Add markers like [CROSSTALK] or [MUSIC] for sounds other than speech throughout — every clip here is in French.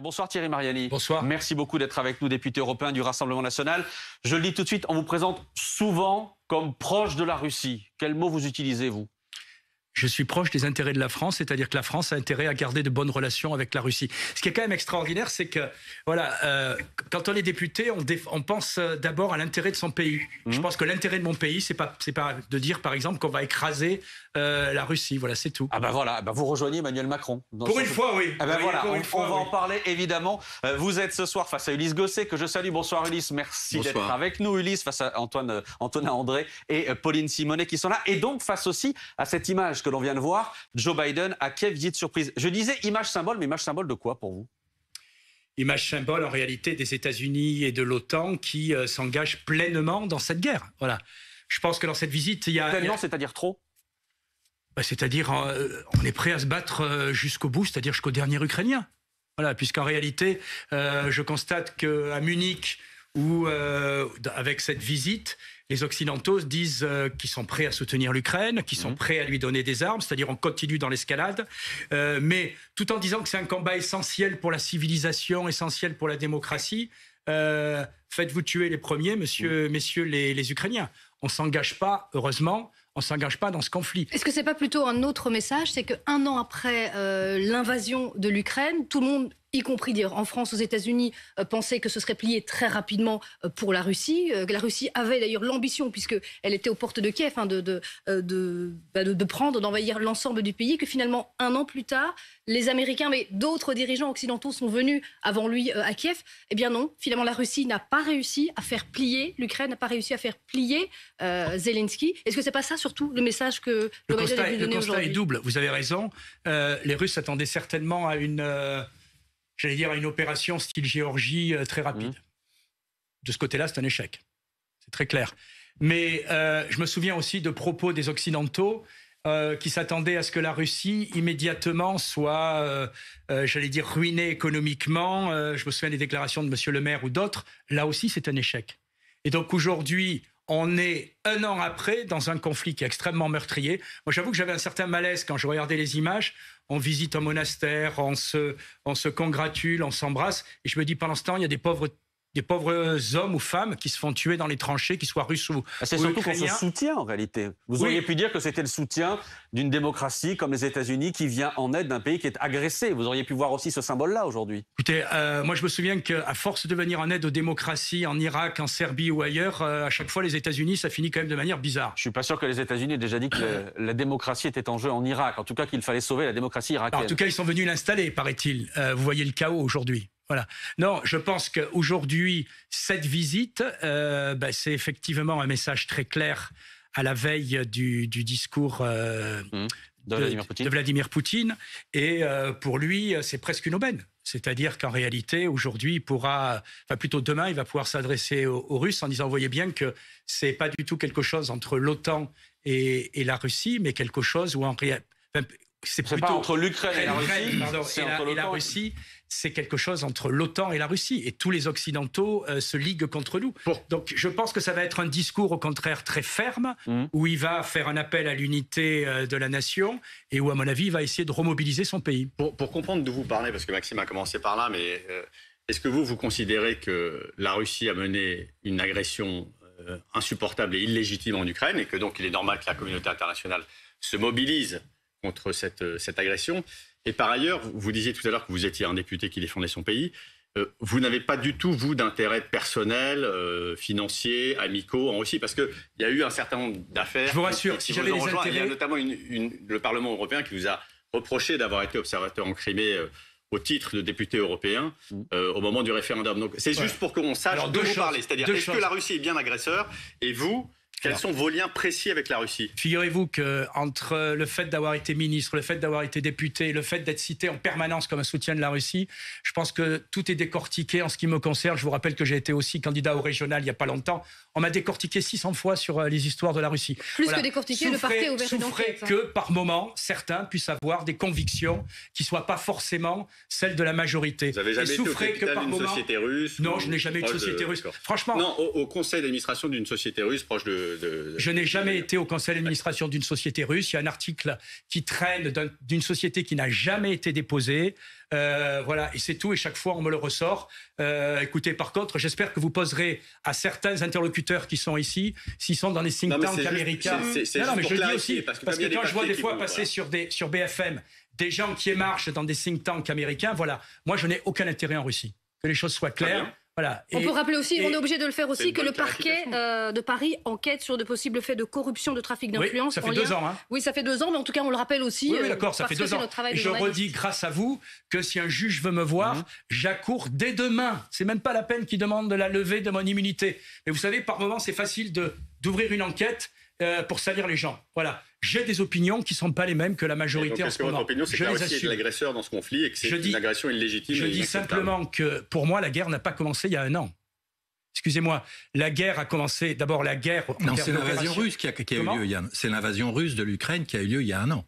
Bonsoir Thierry Mariani. Bonsoir. Merci beaucoup d'être avec nous, député européen du Rassemblement national. Je le dis tout de suite, on vous présente souvent comme proche de la Russie. Quel mot vous utilisez, vous je suis proche des intérêts de la France, c'est-à-dire que la France a intérêt à garder de bonnes relations avec la Russie. Ce qui est quand même extraordinaire, c'est que, voilà, euh, quand on est député, on, on pense euh, d'abord à l'intérêt de son pays. Je mhm. pense que l'intérêt de mon pays, c'est pas, c'est pas de dire, par exemple, qu'on va écraser euh, la Russie. Voilà, c'est tout. Ah ben voilà, eh ben vous rejoignez Emmanuel Macron. Pour une, fois, eh ben oui. voilà, pour une fois, on, va en parler, évidemment. Vous êtes ce soir face à Ulysse Gosset, que je salue. Bonsoir Ulysse, merci d'être avec nous. Ulysse, face à Antoine, Antonin André et Pauline Simonet qui sont là. Et donc, face aussi à cette image que l'on vient de voir. Joe Biden à Kiev, visite surprise. Je disais image symbole, mais image symbole de quoi pour vous image symbole en réalité des États-Unis et de l'OTAN qui euh, s'engagent pleinement dans cette guerre. Voilà. Je pense que dans cette visite, il y a. Pleinement, c'est-à-dire trop bah, C'est-à-dire, euh, on est prêt à se battre euh, jusqu'au bout, c'est-à-dire jusqu'au dernier Ukrainien. Voilà, puisqu'en réalité, je constate qu'à Munich, ou avec cette visite, les Occidentaux disent euh, qu'ils sont prêts à soutenir l'Ukraine, qu'ils sont mhm. prêts à lui donner des armes, c'est-à-dire on continue dans l'escalade, euh, mais tout en disant que c'est un combat essentiel pour la civilisation, essentiel pour la démocratie, euh, faites-vous tuer les premiers, mhm. messieurs les, Ukrainiens. On ne s'engage pas, heureusement, on s'engage pas dans ce conflit. Est-ce que ce n'est pas plutôt un autre message C'est qu'un an après l'invasion de l'Ukraine, tout le monde y compris dire en France, aux États-Unis, euh, pensaient que ce serait plié très rapidement euh, pour la Russie. que euh, la Russie avait d'ailleurs l'ambition, puisqu'elle était aux portes de Kiev, hein, de, bah, de, de, prendre, d'envahir l'ensemble du pays, que finalement, un an plus tard, les Américains, mais d'autres dirigeants occidentaux sont venus avant lui à Kiev. Eh bien non, finalement, la Russie n'a pas réussi à faire plier, l'Ukraine n'a pas réussi à faire plier Zelensky. Est-ce que c'est pas ça surtout le message que le, constat, le constat est double, vous avez raison. les Russes attendaient certainement à une j'allais dire, à une opération style Géorgie euh, très rapide. Mhm. De ce côté-là, c'est un échec. C'est très clair. Mais euh, je me souviens aussi de propos des Occidentaux euh, qui s'attendaient à ce que la Russie immédiatement soit, j'allais dire, ruinée économiquement. je me souviens des déclarations de M. Le Maire ou d'autres. Là aussi, c'est un échec. Et donc aujourd'hui, on est un an après dans un conflit qui est extrêmement meurtrier. Moi, j'avoue que j'avais un certain malaise quand je regardais les images. On visite un monastère, on se, congratule, on s'embrasse. Et je me dis, pendant ce temps, il y a des pauvres des pauvres hommes ou femmes qui se font tuer dans les tranchées, qui soient russes ou ah, C'est surtout qu'on se soutient en réalité. Vous auriez pu dire que c'était le soutien d'une démocratie comme les États-Unis qui vient en aide d'un pays qui est agressé. Vous auriez pu voir aussi ce symbole-là aujourd'hui. Écoutez, euh, moi je me souviens qu'à force de venir en aide aux démocraties en Irak, en Serbie ou ailleurs, euh, à chaque fois les États-Unis, ça finit quand même de manière bizarre. Je suis pas sûr que les États-Unis aient déjà dit que la, démocratie était en jeu en Irak. En tout cas, qu'il fallait sauver la démocratie irakienne. en tout cas, ils sont venus l'installer, paraît-il. Euh, vous voyez le chaos aujourd'hui. Voilà. Non, je pense qu'aujourd'hui, cette visite, euh, bah, c'est effectivement un message très clair à la veille du, discours euh, mmh. de, Vladimir Poutine. Et euh, pour lui, c'est presque une aubaine. C'est-à-dire qu'en réalité, aujourd'hui, il pourra, enfin plutôt demain, il va pouvoir s'adresser aux, Russes en disant, voyez bien que c'est pas du tout quelque chose entre l'OTAN et, la Russie, mais quelque chose où en réalité, c'est plutôt entre l'Ukraine et la Russie, pardon, et, l'OTAN et la Russie c'est quelque chose entre l'OTAN et la Russie. Et tous les Occidentaux euh, se liguent contre nous. Donc je pense que ça va être un discours, au contraire, très ferme, mhm. où il va faire un appel à l'unité euh, de la nation et où, à mon avis, il va essayer de remobiliser son pays. Pour, comprendre d'où vous parlez, parce que Maxime a commencé par là, mais euh, est-ce que vous, vous considérez que la Russie a mené une agression insupportable et illégitime en Ukraine et que donc il est normal que la communauté internationale se mobilise contre cette, cette agression et par ailleurs, vous disiez tout à l'heure que vous étiez un député qui défendait son pays. Euh, vous n'avez pas du tout, vous, d'intérêt personnel, euh, financier, amicaux en Russie, parce qu'il y a eu un certain nombre d'affaires. Je vous rassure, si, j'avais des intérêts... Il y a notamment une, le Parlement européen qui vous a reproché d'avoir été observateur en Crimée euh, au titre de député européen mm. euh, au moment du référendum. Donc c'est juste pour qu'on sache de vous parler. C'est-à-dire, est-ce que la Russie est bien agresseur Et vous, quels sont vos liens précis avec la Russie Figurez-vous que entre le fait d'avoir été ministre, le fait d'avoir été député, le fait d'être cité en permanence comme un soutien de la Russie, je pense que tout est décortiqué en ce qui me concerne. Je vous rappelle que j'ai été aussi candidat au régional il n'y a pas longtemps. On m'a décortiqué 600 fois sur euh, les histoires de la Russie. Plus que décortiqué, souffrez, le parquet ouvert souffrez hein. que par moment, certains puissent avoir des convictions qui ne soient pas forcément celles de la majorité. Vous n'avez jamais été au que par moment... société russe Non, je n'ai jamais eu de société russe. Franchement... Non, au conseil d'administration d'une société russe proche de je n'ai jamais été au conseil d'administration d'une société russe. Il y a un article qui traîne d'une société qui n'a jamais été déposée. Euh, voilà, et c'est tout. Et chaque fois, on me le ressort. Euh, écoutez, par contre, j'espère que vous poserez à certains interlocuteurs qui sont ici, s'ils sont dans les think tanks américains. non, mais je le dis aussi parce que, quand je vois des fois passer sur des sur BFM des gens qui marchent dans des think tanks américains, voilà. Moi, je n'ai aucun intérêt en Russie. Que les choses soient claires. On peut rappeler aussi, on est obligé de le faire aussi, que le parquet euh, de Paris enquête sur de possibles faits de corruption, de trafic d'influence. Oui, ça fait deux ans. Hein. Oui, ça fait deux ans, mais en tout cas, on le rappelle aussi. Oui, euh, d'accord, ça fait deux ans. je redis, grâce à vous, que si un juge veut me voir, mhm. j'accours dès demain. C'est même pas la peine qu'il demande de la levée de mon immunité. Mais vous savez, par moments, c'est facile d'ouvrir une enquête euh, pour salir les gens. Voilà. J'ai des opinions qui ne sont pas les mêmes que la majorité donc, en ce moment. Votre opinion, c'est que la Russie est l'agresseur dans ce conflit et que c'est une agression illégitime. Je dis simplement que pour moi, la guerre n'a pas commencé il y a un an. Excusez-moi, la guerre a commencé. D'abord, la guerre. non, c'est l'invasion russe qui a, qui a eu lieu. C'est l'invasion russe de l'Ukraine qui a eu lieu il y a un an.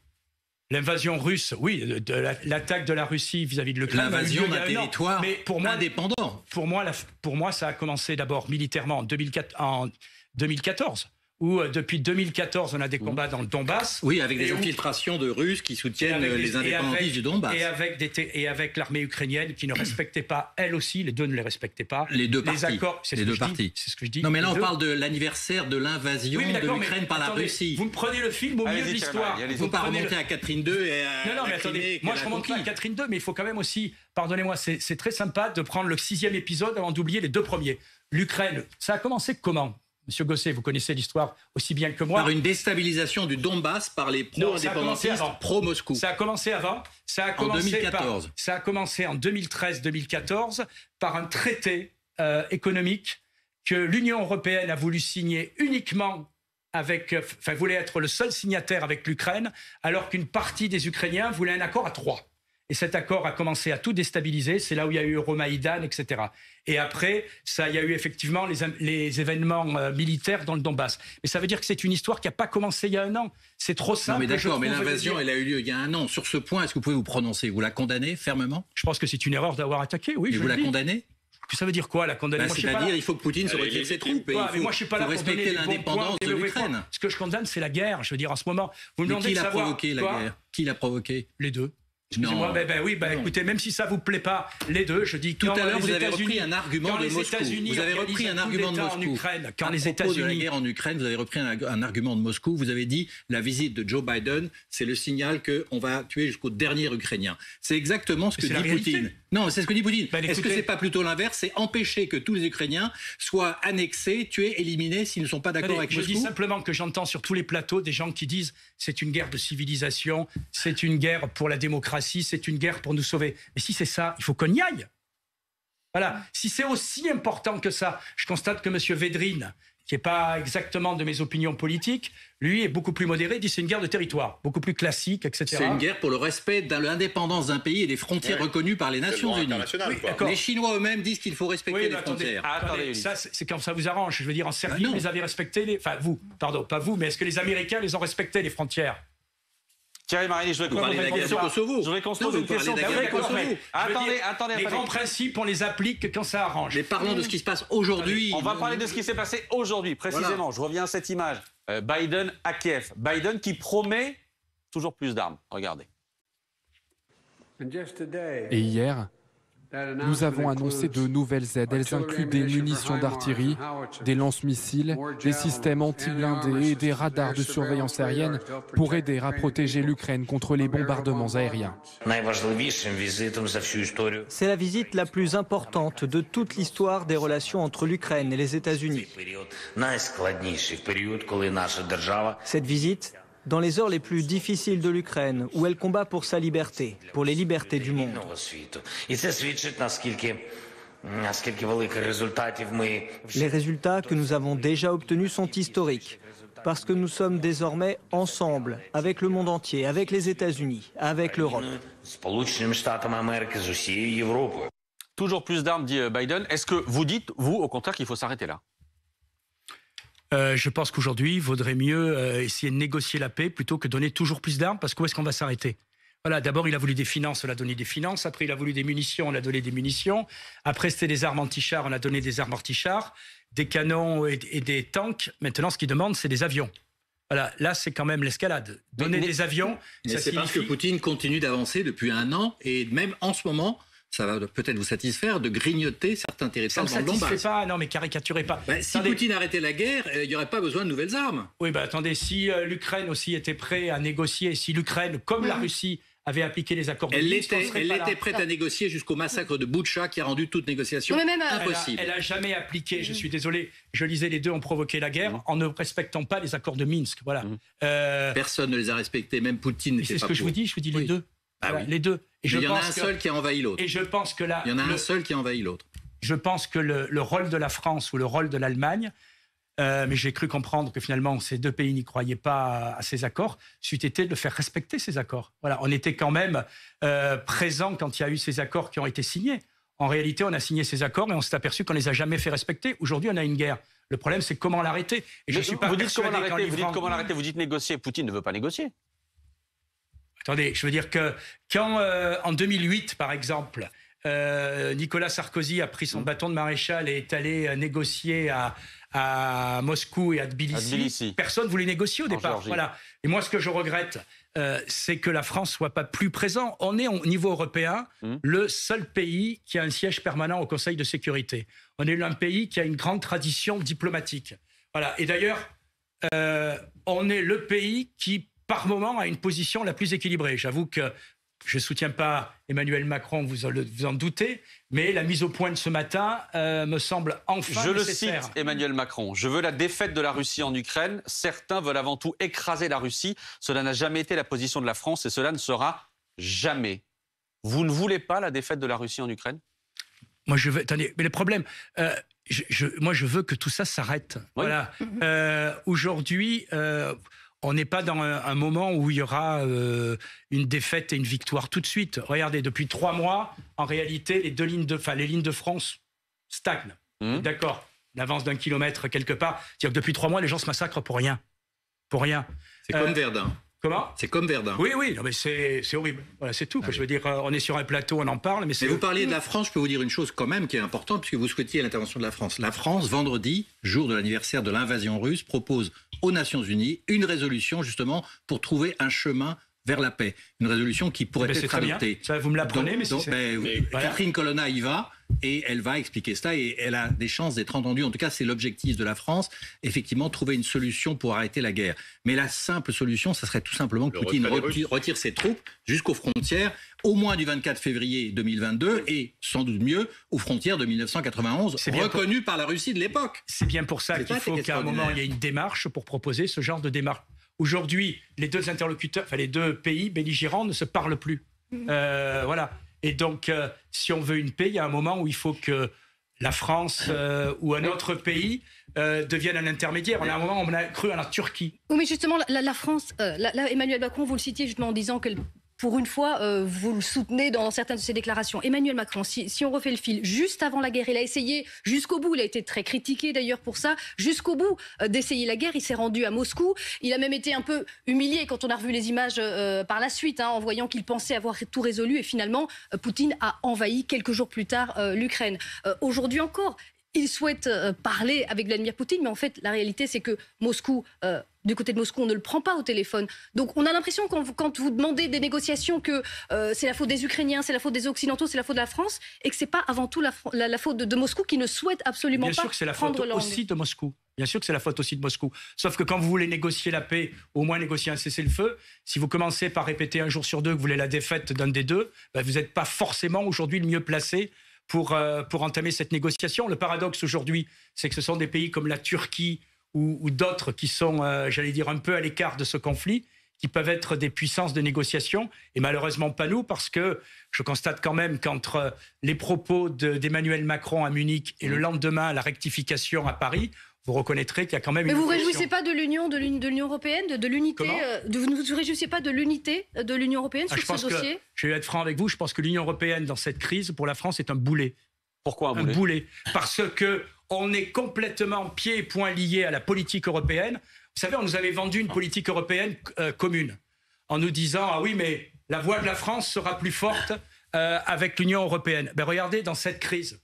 L'invasion russe, oui, de, l'attaque de la Russie vis-à-vis de l'Ukraine. L'invasion d'un territoire mais pour moi, indépendant. Pour moi, pour moi, ça a commencé d'abord militairement en, 2004, en 2014 où euh, depuis 2014 on a des combats dans le Donbass. Oui, avec des infiltrations de Russes qui soutiennent euh, les indépendantistes du Donbass. Et avec, avec l'armée ukrainienne qui ne respectait pas, elle aussi, les deux ne les respectaient pas. Les deux parties. Les parties. c'est ce, que je dis. Non mais là on parle de l'anniversaire de l'invasion de l'Ukraine par la Russie. Vous me prenez le film au milieu de l'histoire. Vous ne pas remonter à Catherine II et à Non, non, mais attendez, moi je remonte pas à Catherine II, mais il faut quand même aussi, pardonnez-moi, c'est très sympa de prendre le sixième épisode avant d'oublier les deux premiers. L'Ukraine, ça a commencé comment Monsieur Gosset, vous connaissez l'histoire aussi bien que moi. Par une déstabilisation du Donbass par les pro-indépendantistes pro-Moscou. Ça a commencé avant. Ça a commencé en 2014. ça a commencé en 2013-2014 par un traité euh, économique que l'Union européenne a voulu signer uniquement avec, euh, enfin voulait être le seul signataire avec l'Ukraine, alors qu'une partie des Ukrainiens voulait un accord à trois. Et cet accord a commencé à tout déstabiliser. C'est là où il y a eu Euromaïdan, etc. Et après, ça, il y a eu effectivement les, événements euh, militaires dans le Donbass. Mais ça veut dire que c'est une histoire qui n'a pas commencé il y a un an. C'est trop simple. Non, mais d'accord, mais l'invasion, elle a eu lieu il y a un an. Sur ce point, est-ce que vous pouvez vous prononcer Vous la condamnez fermement Je pense que c'est une erreur d'avoir attaqué, oui. Mais je vous la dis. condamnez ça veut dire quoi la condamnation bah, C'est-à-dire il faut que Poutine se retire ses troupes. Et moi je suis pas là pour respecter l'indépendance de l'Ukraine. Ce que je condamne c'est la guerre. Je veux dire en ce moment, vous me demandez qui l'a provoqué la guerre Qui l'a provoqué Les deux. Ben oui, ben, écoutez, même si ça vous plaît pas, les deux, je dis tout à l'heure vous avez repris un argument de Moscou. Vous avez repris un argument de Moscou. quand les États-Unis la guerre en Ukraine, vous avez repris un, argument de Moscou. Vous avez dit la visite de Joe Biden, c'est le signal que on va tuer jusqu'au dernier Ukrainien. C'est exactement ce que dit Poutine. Non, c'est ce que dit Poutine. Ben, Est-ce que c'est pas plutôt l'inverse C'est empêcher que tous les Ukrainiens soient annexés, tués, éliminés s'ils ne sont pas d'accord avec Moscou. Je dis simplement que j'entends sur tous les plateaux des gens qui disent c'est une guerre de civilisation, c'est une guerre pour la démocratie si c'est une guerre pour nous sauver. Mais si c'est ça, il faut qu'on y aille. Voilà. Si c'est aussi important que ça, je constate que M. Védrine, qui n'est pas exactement de mes opinions politiques, lui est beaucoup plus modéré, dit c'est une guerre de territoire, beaucoup plus classique, etc. C'est une guerre pour le respect de l'indépendance d'un pays et des frontières eh reconnues par les Nations Unies. les Chinois eux-mêmes disent qu'il faut respecter les frontières. Ah, attendez, ça c'est quand ça vous arrange. Je veux dire, en bah Serbie, vous avez respecté. les... enfin vous, pardon, pas vous, mais est-ce que les Américains les ont respectés les frontières Thierry Marini, je vais qu'on se pose une question. Attendez, attendez. Les grands principes, on les applique quand ça arrange. Mais parlons de ce qui se passe aujourd'hui. On va parler de ce qui s'est passé aujourd'hui, précisément. Je reviens à cette image. Euh, Biden à Kiev. Biden qui promet toujours plus d'armes. Regardez. Et hier, nous avons annoncé de nouvelles aides. Elles incluent des munitions d'artillerie, des lance-missiles, des systèmes anti-blindés et des radars de surveillance aérienne pour aider à protéger l'Ukraine contre les bombardements aériens. C'est la visite la plus importante de toute l'histoire des relations entre l'Ukraine et les États-Unis. Cette visite dans les heures les plus difficiles de l'Ukraine, où elle combat pour sa liberté, pour les libertés du monde. Les résultats que nous avons déjà obtenus sont historiques, parce que nous sommes désormais ensemble, avec le monde entier, avec les États-Unis, avec l'Europe. Toujours plus d'armes, dit euh, Biden. Est-ce que vous dites, vous, au contraire, qu'il faut s'arrêter là euh, je pense qu'aujourd'hui, il vaudrait mieux euh, essayer de négocier la paix plutôt que de donner toujours plus d'armes, parce qu'où est-ce qu'on va s'arrêter voilà, d'abord il a voulu des finances, on a donné des finances. Après il a voulu des munitions, on a donné des munitions. Après c'était des armes anti-chars, on a donné des armes anti des canons et, des tanks. Maintenant ce qu'il demande c'est des avions. Voilà, là c'est quand même l'escalade. Donner des avions. ça c'est signifie... parce que Poutine continue d'avancer depuis un an et même en ce moment, ça va peut-être vous satisfaire, de grignoter certains territoires dans le pas, non mais caricaturez pas. Ben, si Poutine arrêtait la guerre, euh, il n'y aurait pas besoin de nouvelles armes. Oui, ben attendez, si euh, l'Ukraine aussi était prête à négocier, si l'Ukraine, comme la Russie, avait appliqué les accords de elle Minsk, était, Elle était prête à négocier jusqu'au massacre de Boucha qui a rendu toute négociation euh, impossible. Elle n'a jamais appliqué, je suis désolé, je lisais les deux ont provoqué la guerre en ne respectant pas les accords de Minsk. Voilà. Personne ne les a respectés, même Poutine n'était pas C'est ce que je vous dis, je vous dis les deux. Ah oui, les deux. Et je il y en a un seul qui a envahi l'autre. Et je pense que là. Il y en a un seul qui a envahi l'autre. Je pense que le, rôle de la France ou le rôle de l'Allemagne, euh, mais j'ai cru comprendre que finalement ces deux pays n'y croyaient pas à, ces accords, c'eût été de faire respecter ces accords. Voilà, on était quand même euh, présent quand il y a eu ces accords qui ont été signés. En réalité, on a signé ces accords et on s'est aperçu qu'on les a jamais fait respecter. Aujourd'hui, on a une guerre. Le problème, c'est comment l'arrêter. Et je suis pas vous dites vous comment l'arrêter, vous dites négocier. Poutine ne veut pas négocier. Attendez, je veux dire que quand euh, en 2008, par exemple, euh, Nicolas Sarkozy a pris son mm. bâton de maréchal et est allé euh, négocier à, Moscou et à Tbilissi. personne ne Personne voulait négocier au départ. Voilà. Et moi, ce que je regrette, c'est que la France soit pas plus présente. On est au niveau européen mm. le seul pays qui a un siège permanent au Conseil de sécurité. On est un pays qui a une grande tradition diplomatique. Voilà. Et d'ailleurs, on est le pays qui par moment à une position la plus équilibrée. J'avoue que je ne soutiens pas Emmanuel Macron, vous en, doutez, mais la mise au point de ce matin euh, me semble enfin Je le cite, Emmanuel Macron. Je veux la défaite de la Russie en Ukraine. Certains veulent avant tout écraser la Russie. Cela n'a jamais été la position de la France et cela ne sera jamais. Vous ne voulez pas la défaite de la Russie en Ukraine Moi, je veux. Attendez, mais le problème. Euh, je, moi, je veux que tout ça s'arrête. Voilà. Euh, aujourd'hui, on n'est pas dans un, moment où il y aura euh, une défaite et une victoire tout de suite. Regardez, depuis trois mois, en réalité, les deux lignes de, les lignes de France stagnent. Mmh. D'accord, l'avance d'un kilomètre quelque part. C'est-à-dire que depuis trois mois, les gens se massacrent pour rien. Pour rien. C'est comme euh, Verdun. C'est comme Verdun. Oui, oui, non, mais c'est horrible. Voilà, c'est tout. Ah je veux dire, euh, on est sur un plateau, on en parle, mais c'est. vous parliez de la France, je peux vous dire une chose quand même qui est importante, puisque vous souhaitiez l'intervention de la France. La France, vendredi, jour de l'anniversaire de l'invasion russe, propose aux Nations Unies une résolution, justement, pour trouver un chemin vers la paix. Une résolution qui pourrait être adoptée. Ça, vous me l'apprenez, mais, c'est ben, euh, Catherine Colonna y va et elle va expliquer cela et elle a des chances d'être entendue. En tout cas, c'est l'objectif de la France, effectivement, trouver une solution pour arrêter la guerre. Mais la simple solution, ça serait tout simplement que Poutine retire, ses troupes jusqu'aux frontières, au moins du 24 février 2022 et sans doute mieux aux frontières de 1991, reconnues par la Russie de l'époque. C'est bien pour ça qu'il faut qu'à un moment il y ait une démarche pour proposer ce genre de démarche Aujourd'hui, les deux interlocuteurs, enfin les deux pays belligérants ne se parlent plus. Mhm. Euh, voilà. Et donc, euh, si on veut une paix, il y a un moment où il faut que la France euh, ou un autre pays devienne un intermédiaire. On a un moment, on a cru à la Turquie. Oui, mais justement, la, France, là, Emmanuel Macron, vous le citiez justement en disant que pour une fois, euh, vous le soutenez dans certaines de ses déclarations. Emmanuel Macron, si, on refait le fil, juste avant la guerre, il a essayé jusqu'au bout, il a été très critiqué d'ailleurs pour ça, jusqu'au bout euh, d'essayer la guerre. Il s'est rendu à Moscou. Il a même été un peu humilié quand on a revu les images euh, par la suite, hein, en voyant qu'il pensait avoir tout résolu. Et finalement, Poutine a envahi quelques jours plus tard l'Ukraine. Aujourd'hui encore, il souhaite euh, parler avec Vladimir Poutine, mais en fait, la réalité, c'est que Moscou, euh, du côté de Moscou, on ne le prend pas au téléphone. Donc, on a l'impression quand vous, quand vous demandez des négociations que euh, c'est la faute des Ukrainiens, c'est la faute des Occidentaux, c'est la faute de la France, et que n'est pas avant tout la, faute de, Moscou qui ne souhaite absolument pas. Bien sûr que c'est la faute aussi de Moscou. Bien sûr que c'est la faute aussi de Moscou. Sauf que quand vous voulez négocier la paix, au moins négocier un cessez-le-feu, si vous commencez par répéter un jour sur deux que vous voulez la défaite d'un des deux, ben, vous n'êtes pas forcément aujourd'hui le mieux placé euh, pour, entamer cette négociation. Le paradoxe aujourd'hui, c'est que ce sont des pays comme la Turquie ou, d'autres qui sont, euh, j'allais dire, un peu à l'écart de ce conflit, qui peuvent être des puissances de négociation, et malheureusement pas nous, parce que je constate quand même qu'entre euh, les propos d'Emmanuel Macron à Munich et le mmh. lendemain la rectification à Paris, vous reconnaîtrez qu'il y a quand même. Mais vous ne réjouissez pas de l'union, de l'union européenne, de, l'unité. Euh, vous ne vous réjouissez pas de l'unité euh, de l'Union européenne ah, sur je ce dossier Je vais être franc avec vous. Je pense que l'Union européenne dans cette crise pour la France est un boulet. Pourquoi un, boulet, Parce que on est complètement pieds et poings liés à la politique européenne. Vous savez, on nous avait vendu une politique européenne euh, commune en nous disant ah oui mais la voix de la France sera plus forte avec l'Union européenne. Mais ben, regardez dans cette crise.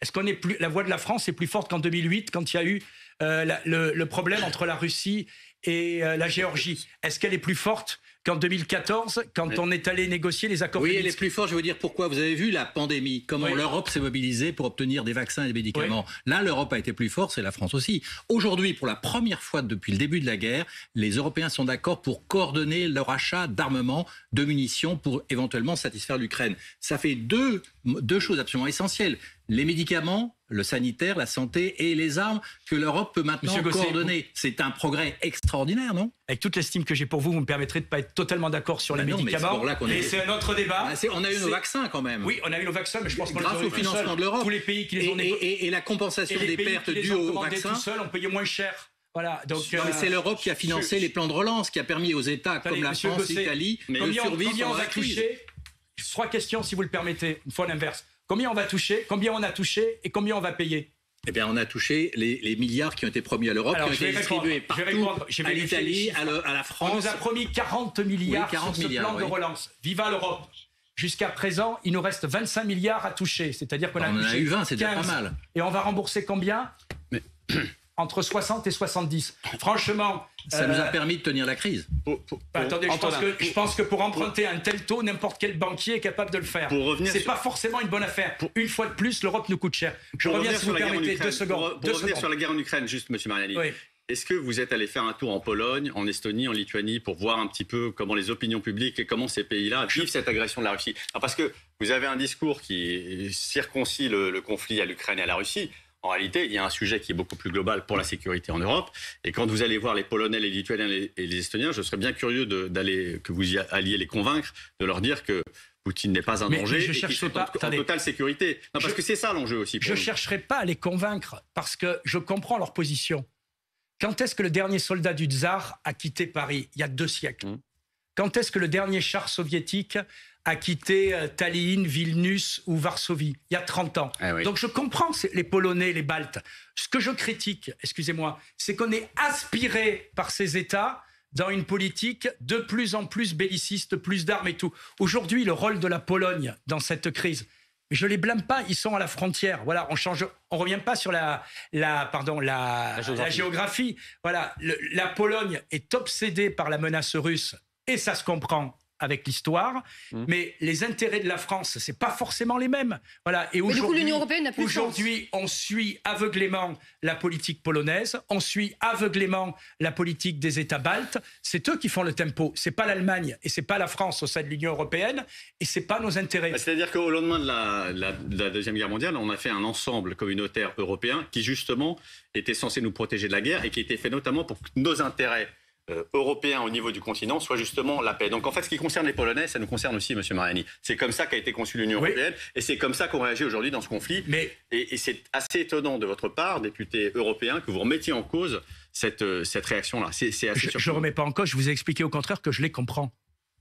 Est-ce qu'on est plus la voix de la France est plus forte qu'en 2008 quand il y a eu euh, le, problème entre la Russie et euh, la Géorgie Est-ce qu'elle est plus forte qu'en 2014 quand on est allé négocier les accords Oui, elle est plus forte. Je veux dire pourquoi. Vous avez vu la pandémie, comment l'Europe s'est mobilisée pour obtenir des vaccins et des médicaments. Là, l'Europe a été plus forte, et la France aussi. Aujourd'hui, pour la première fois depuis le début de la guerre, les Européens sont d'accord pour coordonner leur achat d'armement, de munitions pour éventuellement satisfaire l'Ukraine. Ça fait deux, deux choses absolument essentielles les médicaments, le sanitaire, la santé et les armes que l'Europe peut maintenant coordonner. C'est un progrès extraordinaire, non Avec toute l'estime que j'ai pour vous, vous me permettrez de ne pas être totalement d'accord sur bah les médicaments. Mais c'est un autre débat. Bah, on a eu nos vaccins quand même. Oui, on a eu nos vaccins, mais je pense qu'on Grâce au financement de l'Europe. Tous les pays qui les ont et, et, la compensation des pertes dues aux vaccins. tout seuls ont payé moins cher. Voilà, donc c'est euh, l'Europe qui a financé les plans de relance, qui a permis aux États comme la France, l'Italie, de survivre on la Trois questions, si vous le permettez, une fois l'inverse. Combien on va toucher, combien on a touché et combien on va payer eh bien, on a touché les, milliards qui ont été promis à l'Europe, qui ont été distribués partout, à l'Italie, à, la France. On nous a promis 40 milliards 40 sur ce plan de relance. Viva l'Europe Jusqu'à présent, il nous reste 25 milliards à toucher. C'est-à-dire qu'on a, on a eu 20, c'est déjà pas mal. Et on va rembourser combien [CLEARS THROAT] entre 60 et 70. Franchement. Ça nous a euh, permis de tenir la crise. attendez, je pense, que, pour emprunter un tel taux, n'importe quel banquier est capable de le faire. C'est pas forcément une bonne affaire. Pour... Une fois de plus, l'Europe nous coûte cher. Je reviens, vous deux secondes. revenir sur la guerre en Ukraine, juste, monsieur Mariani. Est-ce que vous êtes allé faire un tour en Pologne, en Estonie, en Lituanie pour voir un petit peu comment les opinions publiques et comment ces pays-là vivent cette agression de la Russie Parce que vous avez un discours qui circoncie le conflit à l'Ukraine et à la Russie, en réalité, il y a un sujet qui est beaucoup plus global pour la sécurité en Europe. Et quand vous allez voir les Polonais, les Lituaniens et les Estoniens, je serais bien curieux d'aller que vous y alliez les convaincre, de leur dire que Poutine n'est pas un danger. je et cherche pas en, totale sécurité. Non, parce que c'est ça l'enjeu aussi. je ne chercherai pas à les convaincre parce que je comprends leur position. Quand est-ce que le dernier soldat du tsar a quitté Paris Il y a deux siècles. Mmh. Quand est-ce que le dernier char soviétique a quitté euh, Tallinn, Vilnius ou Varsovie Il y a 30 ans. Eh Donc je comprends les Polonais, les Baltes. Ce que je critique, excusez-moi, c'est qu'on est aspiré par ces États dans une politique de plus en plus belliciste, plus d'armes et tout. Aujourd'hui, le rôle de la Pologne dans cette crise, je ne les blâme pas, ils sont à la frontière. Voilà, on change, on revient pas sur la, la pardon, la, la, géographie. Voilà, la Pologne est obsédée par la menace russe et ça se comprend avec l'histoire, mmh. mais les intérêts de la France, ce c'est pas forcément les mêmes. Voilà. Et aujourd'hui, on suit aveuglément la politique polonaise, on suit aveuglément la politique des États baltes. C'est eux qui font le tempo. C'est pas l'Allemagne et c'est pas la France au sein de l'Union européenne et c'est pas nos intérêts. Bah, c'est-à-dire qu'au lendemain de la, de la, deuxième guerre mondiale, on a fait un ensemble communautaire européen qui justement était censé nous protéger de la guerre et qui était fait notamment pour nos intérêts euh, européen au niveau du continent soit justement la paix. Donc en fait, ce qui concerne les Polonais, ça nous concerne aussi, Monsieur Mariani. C'est comme ça qu'a été conçue l'Union européenne et c'est comme ça qu'on réagit aujourd'hui dans ce conflit. Mais... Et, c'est assez étonnant de votre part, député européen, que vous remettiez en cause cette, euh, cette réaction-là. C'est, Je ne remets pas en cause, je vous ai expliqué au contraire que je les comprends.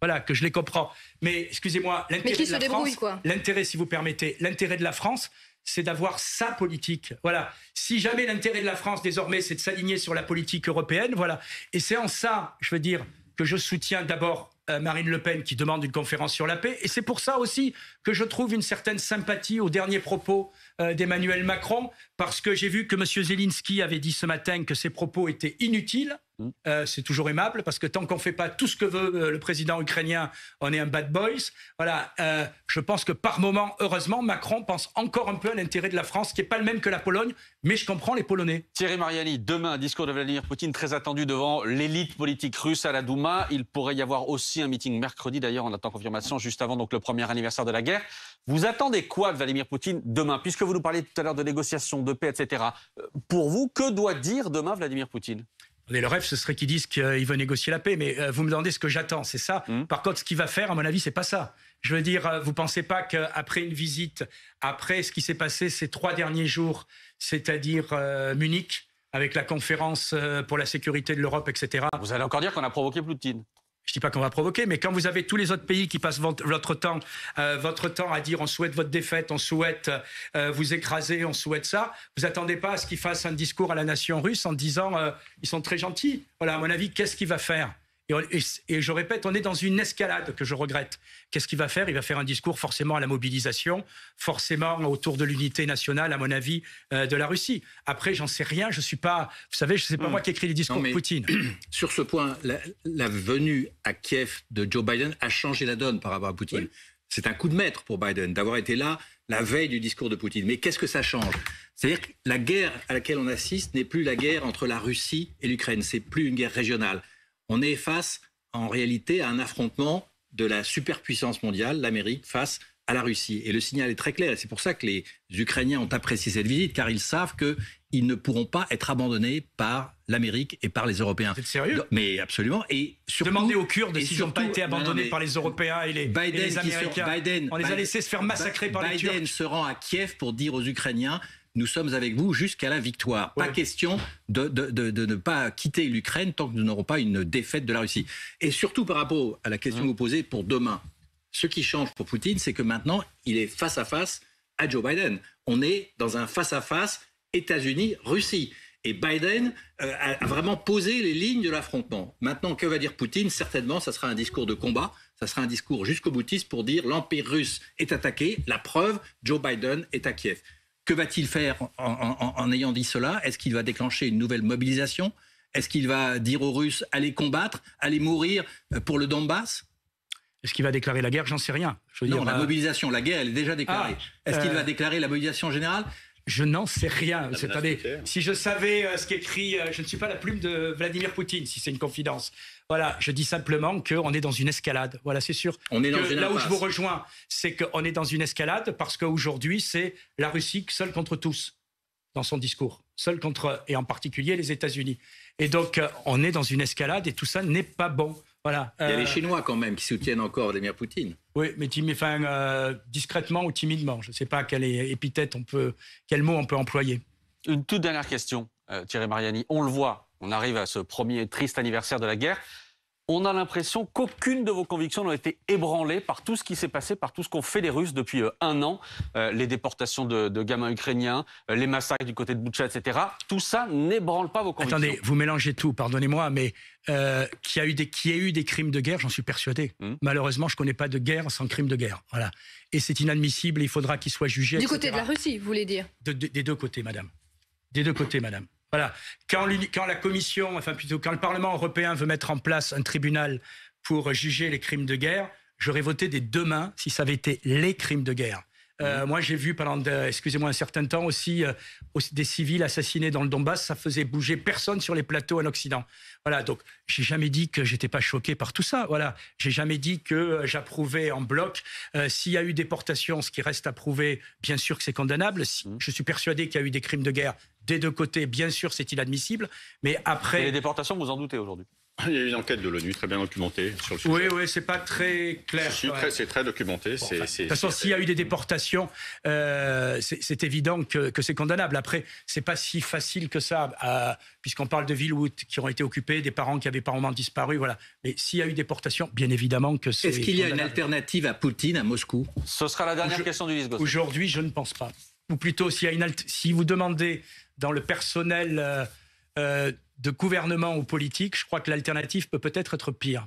Voilà, que je les comprends. Mais excusez-moi, l'intérêt de la France, l'intérêt, si vous permettez, l'intérêt de la France, c'est d'avoir sa politique. Voilà. Si jamais l'intérêt de la France désormais, c'est de s'aligner sur la politique européenne, voilà. Et c'est en ça, je veux dire, que je soutiens d'abord euh, Marine Le Pen qui demande une conférence sur la paix. Et c'est pour ça aussi que je trouve une certaine sympathie aux derniers propos euh, d'Emmanuel Macron, parce que j'ai vu que M. Zelensky avait dit ce matin que ses propos étaient inutiles. Mmh. Euh, c'est toujours aimable, parce que tant qu'on ne fait pas tout ce que veut euh, le président ukrainien, on est un bad boys. Voilà, je pense que par moment, heureusement, Macron pense encore un peu à l'intérêt de la France, qui n'est pas le même que la Pologne, mais je comprends les Polonais. Thierry Mariani, demain, discours de Vladimir Poutine très attendu devant l'élite politique russe à la Douma. Il pourrait y avoir aussi un meeting mercredi, d'ailleurs, on attend confirmation juste avant donc, le premier anniversaire de la guerre. Vous attendez quoi de Vladimir Poutine demain Puisque vous nous parliez tout à l'heure de négociations, de paix, etc. Euh, pour vous, que doit dire demain Vladimir Poutine le rêve, ce serait qu'ils disent qu'il veut négocier la paix, mais euh, vous me demandez ce que j'attends, c'est ça. Mmh. Par contre, ce qu'il va faire, à mon avis, c'est pas ça. Je veux dire, euh, vous pensez pas qu'après une visite, après ce qui s'est passé ces trois derniers jours, c'est-à-dire Munich, avec la conférence pour la sécurité de l'Europe, etc. Vous allez encore dire qu'on a provoqué Poutine je ne dis pas qu'on va provoquer, mais quand vous avez tous les autres pays qui passent euh, votre temps, à dire on souhaite votre défaite, on souhaite euh, vous écraser, on souhaite ça, vous attendez pas à ce qu'ils fassent un discours à la nation russe en disant euh, ils sont très gentils. Voilà, à mon avis, qu'est-ce qu'il va faire et, je répète, on est dans une escalade que je regrette. Qu'est-ce qu'il va faire Il va faire un discours forcément à la mobilisation, forcément autour de l'unité nationale, à mon avis, euh, de la Russie. Après, j'en sais rien, je ne suis pas, vous savez, ce n'est pas hmm. moi qui écris les discours de Poutine. [CLEARS THROAT] Sur ce point, la, venue à Kiev de Joe Biden a changé la donne par rapport à Poutine. C'est un coup de maître pour Biden d'avoir été là la veille du discours de Poutine. Mais qu'est-ce que ça change C'est-à-dire que la guerre à laquelle on assiste n'est plus la guerre entre la Russie et l'Ukraine, c'est plus une guerre régionale on est face en réalité à un affrontement de la superpuissance mondiale, l'Amérique, face à la Russie. Et le signal est très clair. c'est pour ça que les Ukrainiens ont apprécié cette visite, car ils savent qu'ils ne pourront pas être abandonnés par l'Amérique et par les Européens. C'est sérieux Mais absolument. Et surtout, Demandez aux Kurdes s'ils n'ont pas été abandonnés par les Européens et les, Américains. on les a laissés se faire massacrer par les Turcs. Biden se rend à Kiev pour dire aux Ukrainiens nous sommes avec vous jusqu'à la victoire. Pas question de, ne pas quitter l'Ukraine tant que nous n'aurons pas une défaite de la Russie. Et surtout par rapport à la question que vous posez pour demain, ce qui change pour Poutine, c'est que maintenant, il est face à face à Joe Biden. On est dans un face à face États-Unis-Russie. Et Biden euh, a vraiment posé les lignes de l'affrontement. Maintenant, que va dire Poutine Certainement, ça sera un discours de combat, ça sera un discours jusqu'au boutiste pour dire l'Empire russe est attaqué, la preuve, Joe Biden est à Kiev. Que va-t-il faire en, ayant dit cela Est-ce qu'il va déclencher une nouvelle mobilisation Est-ce qu'il va dire aux Russes allez combattre, allez mourir euh, pour le Donbass est-ce qu'il va déclarer la guerre J'en sais rien. non, la euh, mobilisation, la guerre, elle est déjà déclarée. Ah, est-ce qu'il euh, va déclarer la mobilisation générale je n'en sais rien. cest année. si je savais euh, ce qu'écrit, écrit, euh, je ne suis pas la plume de Vladimir Poutine, si c'est une confidence. Voilà, je dis simplement qu'on est dans une escalade. Voilà, c'est sûr. On est dans une là où je vous rejoins, c'est qu'on est dans une escalade parce qu'aujourd'hui, c'est la Russie seule contre tous dans son discours, seule contre, et en particulier les États-Unis. Et donc, euh, on est dans une escalade et tout ça n'est pas bon. Il y a les euh, Chinois quand même qui soutiennent encore Vladimir Poutine. Oui, mais euh, discrètement ou timidement. Je ne sais pas quelle épithète on peut, quel mot on peut employer. Une toute dernière question, euh, Thierry Mariani. On le voit, on arrive à ce premier triste anniversaire de la guerre on a l'impression qu'aucune de vos convictions n'a été ébranlée par tout ce qui s'est passé, par tout ce qu'ont fait les Russes depuis euh, un an, euh, les déportations de, gamins ukrainiens, euh, les massacres du côté de Boucha, etc. Tout ça n'ébranle pas vos convictions. Attendez, vous mélangez tout, pardonnez-moi, mais qui a eu des crimes de guerre, j'en suis persuadé. Mmh. Malheureusement, je connais pas de guerre sans crime de guerre. Voilà, et c'est inadmissible. Il faudra qu'il soit jugé. Du côté de la Russie, vous voulez dire Des deux côtés, madame. Des deux côtés, madame. Voilà. Quand, quand, la Commission, enfin plutôt quand le Parlement européen veut mettre en place un tribunal pour juger les crimes de guerre, j'aurais voté des deux mains si ça avait été les crimes de guerre. Euh, moi, j'ai vu pendant, excusez-moi, un certain temps aussi, euh, aussi, des civils assassinés dans le Donbass. Ça faisait bouger personne sur les plateaux en Occident. Voilà. Donc, j'ai jamais dit que j'étais pas choqué par tout ça. Voilà. J'ai jamais dit que euh, j'approuvais en bloc. S'il y a eu déportation, ce qui reste à prouver, bien sûr que c'est condamnable. Mmh. je suis persuadé qu'il y a eu des crimes de guerre des deux côtés, bien sûr, c'est inadmissible. Mais après. Et les déportations, vous en doutez aujourd'hui il y a une enquête de l'ONU très bien documentée sur le sujet. Oui, oui, c'est pas très clair. C'est très, documenté. de toute façon, s'il y a eu des déportations, euh, c'est évident que, c'est condamnable. Après, c'est pas si facile que ça, euh, puisqu'on parle de villes où, qui ont été occupées, des parents qui avaient vraiment disparu, voilà. Mais s'il y a eu des déportations, bien évidemment que c'est. Est-ce qu'il y a une alternative à Poutine à Moscou Ce sera la dernière question du Lisbonne. Aujourd'hui, je ne pense pas. Ou plutôt, s'il y a une si vous demandez dans le personnel euh, euh, de gouvernement ou politique, je crois que l'alternative peut peut-être être pire.